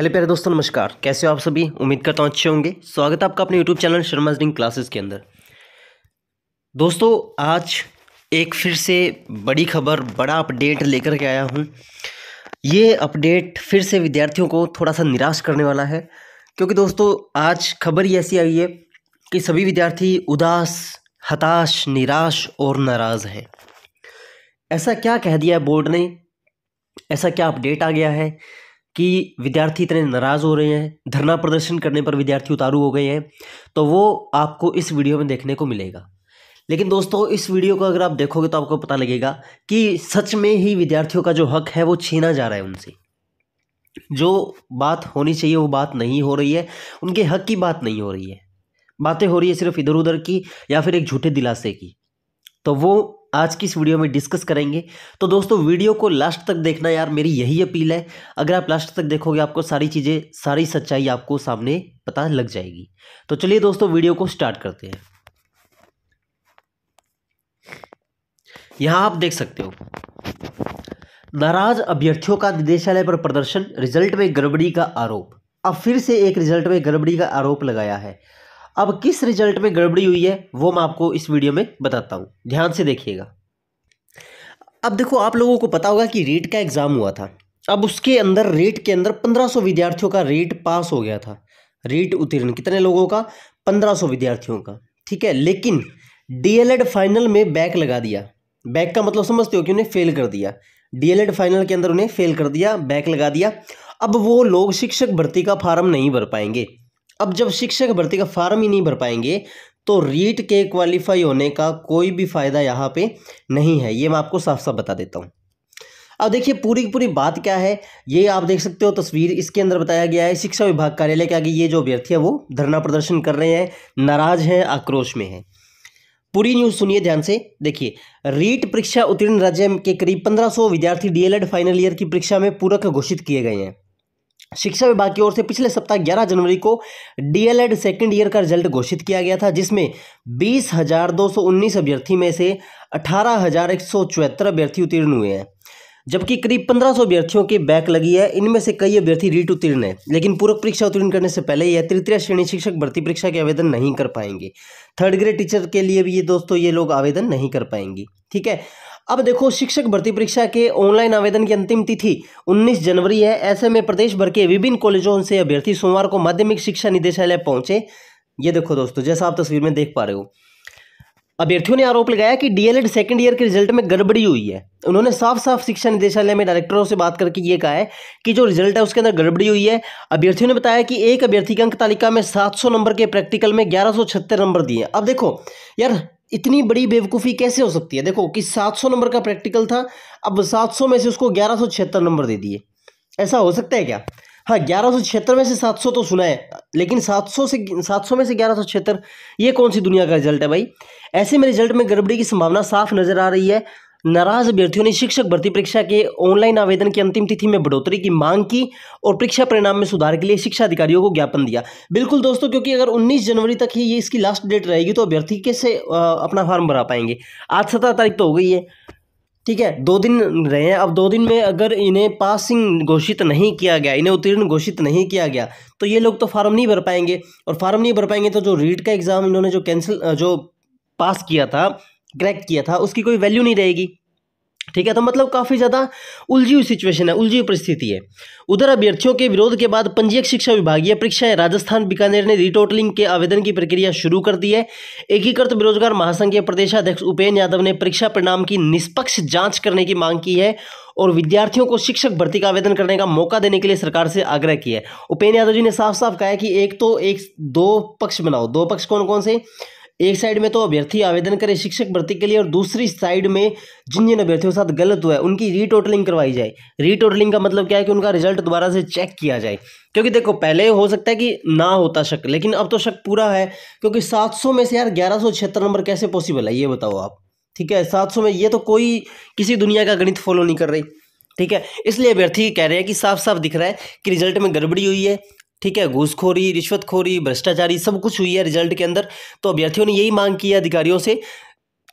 hello प्यारे दोस्तों नमस्कार कैसे हो आप सभी उम्मीद करता हूँ अच्छे होंगे स्वागत है आपका अपने यूट्यूब चैनल शर्मा जिंग क्लासेस के अंदर दोस्तों आज एक फिर से बड़ी खबर बड़ा अपडेट लेकर के आया हूँ ये अपडेट फिर से विद्यार्थियों को थोड़ा सा निराश करने वाला है क्योंकि दोस्तों आज खबर ही ऐसी आई है कि सभी विद्यार्थी उदास हताश निराश और नाराज़ हैं ऐसा क्या कह दिया है बोर्ड ने ऐसा क्या अपडेट आ गया है कि विद्यार्थी इतने नाराज़ हो रहे हैं धरना प्रदर्शन करने पर विद्यार्थी उतारू हो गए हैं तो वो आपको इस वीडियो में देखने को मिलेगा लेकिन दोस्तों इस वीडियो को अगर आप देखोगे तो आपको पता लगेगा कि सच में ही विद्यार्थियों का जो हक है वो छीना जा रहा है उनसे जो बात होनी चाहिए वो बात नहीं हो रही है उनके हक की बात नहीं हो रही है बातें हो रही है सिर्फ इधर उधर की या फिर एक झूठे दिलासे की तो वो आज की इस वीडियो में डिस्कस करेंगे तो दोस्तों वीडियो को लास्ट तक देखना यार मेरी यही अपील है अगर आप लास्ट तक देखोगे आपको सारी चीज़ें सारी सच्चाई आपको सामने पता लग जाएगी तो चलिए दोस्तों वीडियो को स्टार्ट करते हैं यहाँ आप देख सकते हो नाराज अभ्यर्थियों का निदेशालय पर प्रदर्शन रिजल्ट में गड़बड़ी का आरोप अब फिर से एक रिजल्ट में गड़बड़ी का आरोप लगाया है अब किस रिजल्ट में गड़बड़ी हुई है वो मैं आपको इस वीडियो में बताता हूँ ध्यान से देखिएगा अब देखो आप लोगों को पता होगा कि रेट का एग्ज़ाम हुआ था अब उसके अंदर रेट के अंदर 1500 विद्यार्थियों का रेट पास हो गया था रेट उत्तीर्ण कितने लोगों का 1500 विद्यार्थियों का ठीक है लेकिन डीएलएड फाइनल में बैक लगा दिया बैक का मतलब समझते हो कि उन्हें फेल कर दिया डीएलएड फाइनल के अंदर उन्हें फेल कर दिया बैक लगा दिया अब वो लोग शिक्षक भर्ती का फार्म नहीं भर पाएंगे अब जब शिक्षक भर्ती का फार्म ही नहीं भर पाएंगे तो रीट के क्वालिफाई होने का कोई भी फ़ायदा यहाँ पे नहीं है ये मैं आपको साफ साफ बता देता हूँ अब देखिए पूरी की पूरी बात क्या है ये आप देख सकते हो तस्वीर इसके अंदर बताया गया है शिक्षा विभाग कार्यालय के आगे ये जो अभ्यर्थी है वो धरना प्रदर्शन कर रहे हैं नाराज़ हैं आक्रोश में हैं पूरी न्यूज़ सुनिए ध्यान से देखिए रीट परीक्षा उत्तीर्ण राज्य के करीब 1500 विद्यार्थी डीएलएड फाइनल ईयर की परीक्षा में पूरक घोषित किए गए हैं शिक्षा विभाग की ओर से पिछले सप्ताह 11 जनवरी को डीएलएड सेकेंड ईयर का रिजल्ट घोषित किया गया था जिसमें बीस हजार दो सौ उन्नीस अभ्यर्थी में से अठारह हजार एक सौ चौहत्तर अभ्यर्थी उत्तीर्ण हुए हैं जबकि करीब 1500 अभ्यर्थियों की बैक लगी है इनमें से कई अभ्यर्थी रीट उत्तीर्ण है लेकिन पूरक परीक्षा उत्तीर्ण करने से पहले यह तृतीय श्रेणी शिक्षक भर्ती परीक्षा के आवेदन नहीं कर पाएंगे थर्ड ग्रेड टीचर के लिए भी ये दोस्तों ये लोग आवेदन नहीं कर पाएंगे ठीक है अब देखो शिक्षक भर्ती परीक्षा के ऑनलाइन आवेदन की अंतिम तिथि 19 जनवरी है ऐसे में प्रदेश भर के विभिन्न कॉलेजों से अभ्यर्थी सोमवार को माध्यमिक शिक्षा निदेशालय पहुंचे ये देखो दोस्तों जैसा आप तस्वीर में देख पा रहे हो अभ्यर्थियों ने आरोप लगाया कि डीएलएड सेकंड ईयर के रिजल्ट में गड़बड़ी हुई है उन्होंने साफ साफ शिक्षा निदेशालय में डायरेक्टरों से बात करके ये कहा है कि जो रिजल्ट है उसके अंदर गड़बड़ी हुई है अभ्यर्थियों ने बताया कि एक अभ्यर्थी की अंक तालिका में 700 नंबर के प्रैक्टिकल में ग्यारह नंबर दिए अब देखो यार इतनी बड़ी बेवकूफ़ी कैसे हो सकती है देखो कि 700 नंबर का प्रैक्टिकल था अब 700 में से उसको ग्यारह नंबर दे दिए ऐसा हो सकता है क्या हाँ ग्यारह में से 700 तो सुना है लेकिन 700 से 700 में से ग्यारह ये कौन सी दुनिया का रिजल्ट है भाई ऐसे में रिजल्ट में गड़बड़ी की संभावना साफ नज़र आ रही है नाराज अभ्यर्थियों ने शिक्षक भर्ती परीक्षा के ऑनलाइन आवेदन की अंतिम तिथि में बढ़ोतरी की मांग की और परीक्षा परिणाम में सुधार के लिए शिक्षा अधिकारियों को ज्ञापन दिया बिल्कुल दोस्तों क्योंकि अगर 19 जनवरी तक ही ये इसकी लास्ट डेट रहेगी तो अभ्यर्थी कैसे अपना फॉर्म भरा पाएंगे आज सत्रह तारीख तो हो गई है ठीक है दो दिन रहे हैं अब दो दिन में अगर इन्हें पासिंग घोषित नहीं किया गया इन्हें उत्तीर्ण घोषित नहीं किया गया तो ये लोग तो फार्म नहीं भर पाएंगे और फार्म नहीं भर पाएंगे तो जो रीट का एग्ज़ाम इन्होंने जो कैंसिल जो पास किया था क्रैक किया था उसकी कोई वैल्यू नहीं रहेगी ठीक है तो मतलब काफ़ी ज़्यादा उलझी हुई सिचुएशन है उलझी हुई परिस्थिति है उधर अभ्यर्थियों के विरोध के बाद पंजीयक शिक्षा विभागीय परीक्षाएं राजस्थान बीकानेर ने रिटोटलिंग के आवेदन की प्रक्रिया शुरू कर दी है एकीकृत बेरोजगार महासंघ के प्रदेशाध्यक्ष उपेन्द्र यादव ने परीक्षा परिणाम की निष्पक्ष जांच करने की मांग की है और विद्यार्थियों को शिक्षक भर्ती का आवेदन करने का मौका देने के लिए सरकार से आग्रह किया है उपेन्द्र यादव जी ने साफ साफ कहा कि एक तो एक दो पक्ष बनाओ दो पक्ष कौन कौन से एक साइड में तो अभ्यर्थी आवेदन करे शिक्षक भर्ती के लिए और दूसरी साइड में जिन जिन अभ्यर्थियों के साथ गलत हुआ है उनकी रीटोटलिंग करवाई जाए रीटोटलिंग का मतलब क्या है कि उनका रिजल्ट दोबारा से चेक किया जाए क्योंकि देखो पहले हो सकता है कि ना होता शक लेकिन अब तो शक पूरा है क्योंकि सात में से यार ग्यारह नंबर कैसे पॉसिबल है ये बताओ आप ठीक है सात में ये तो कोई किसी दुनिया का गणित फॉलो नहीं कर रही ठीक है इसलिए अभ्यर्थी कह रहे हैं कि साफ साफ दिख रहा है कि रिजल्ट में गड़बड़ी हुई है ठीक है घूसखोरी रिश्वतखोरी भ्रष्टाचारी सब कुछ हुई है रिजल्ट के अंदर तो अभ्यर्थियों ने यही मांग की है अधिकारियों से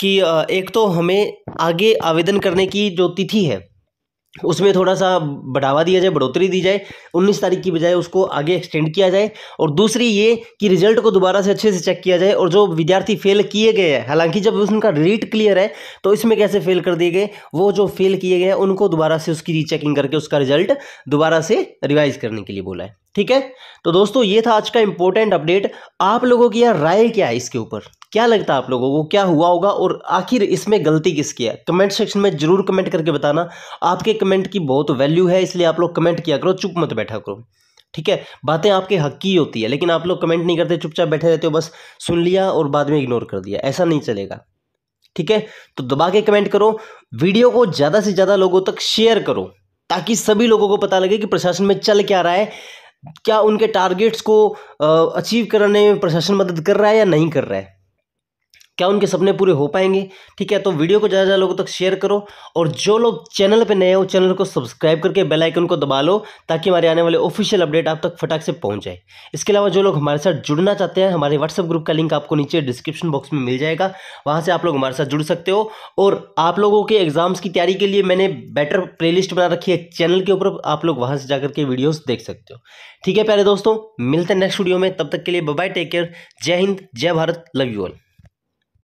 कि एक तो हमें आगे आवेदन करने की जो तिथि है उसमें थोड़ा सा बढ़ावा दिया जाए बढ़ोतरी दी जाए 19 तारीख की बजाय उसको आगे एक्सटेंड किया जाए और दूसरी ये कि रिजल्ट को दोबारा से अच्छे से चेक किया जाए और जो विद्यार्थी फेल किए गए हैं हालांकि जब उनका रीट क्लियर है तो इसमें कैसे फेल कर दिए गए वो जो फेल किए गए हैं उनको दोबारा से उसकी रीचेकिंग करके उसका रिजल्ट दोबारा से रिवाइज करने के लिए बोला है ठीक है तो दोस्तों ये था आज का इंपॉर्टेंट अपडेट आप लोगों की यार राय क्या है इसके ऊपर क्या लगता है आप लोगों को क्या हुआ होगा और आखिर इसमें गलती किसकी है कमेंट सेक्शन में जरूर कमेंट करके बताना आपके कमेंट की बहुत वैल्यू है इसलिए आप लोग कमेंट किया करो चुप मत बैठा करो ठीक है बातें आपके हक की होती है लेकिन आप लोग कमेंट नहीं करते चुपचाप बैठे रहते हो बस सुन लिया और बाद में इग्नोर कर दिया ऐसा नहीं चलेगा ठीक है तो दबा के कमेंट करो वीडियो को ज़्यादा से ज़्यादा लोगों तक शेयर करो ताकि सभी लोगों को पता लगे कि प्रशासन में चल क्या रहा है क्या उनके टारगेट्स को अचीव कराने में प्रशासन मदद कर रहा है या नहीं कर रहा है क्या उनके सपने पूरे हो पाएंगे ठीक है तो वीडियो को ज़्यादा ज़्यादा लोगों तक शेयर करो और जो लोग चैनल पे नए हो चैनल को सब्सक्राइब करके बेल आइकन को दबा लो ताकि हमारे आने वाले ऑफिशियल अपडेट आप तक फटाक से पहुंच जाए इसके अलावा जो लोग हमारे साथ जुड़ना चाहते हैं हमारे व्हाट्सअप ग्रुप का लिंक आपको नीचे डिस्क्रिप्शन बॉक्स में मिल जाएगा वहाँ से आप लोग हमारे साथ जुड़ सकते हो और आप लोगों के एग्जाम्स की तैयारी के लिए मैंने बेटर प्लेलिस्ट बना रखी है चैनल के ऊपर आप लोग वहाँ से जा करके वीडियोज़ देख सकते हो ठीक है प्यारे दोस्तों मिलते हैं नेक्स्ट वीडियो में तब तक के लिए बाय टेक केयर जय हिंद जय भारत लव यू ऑल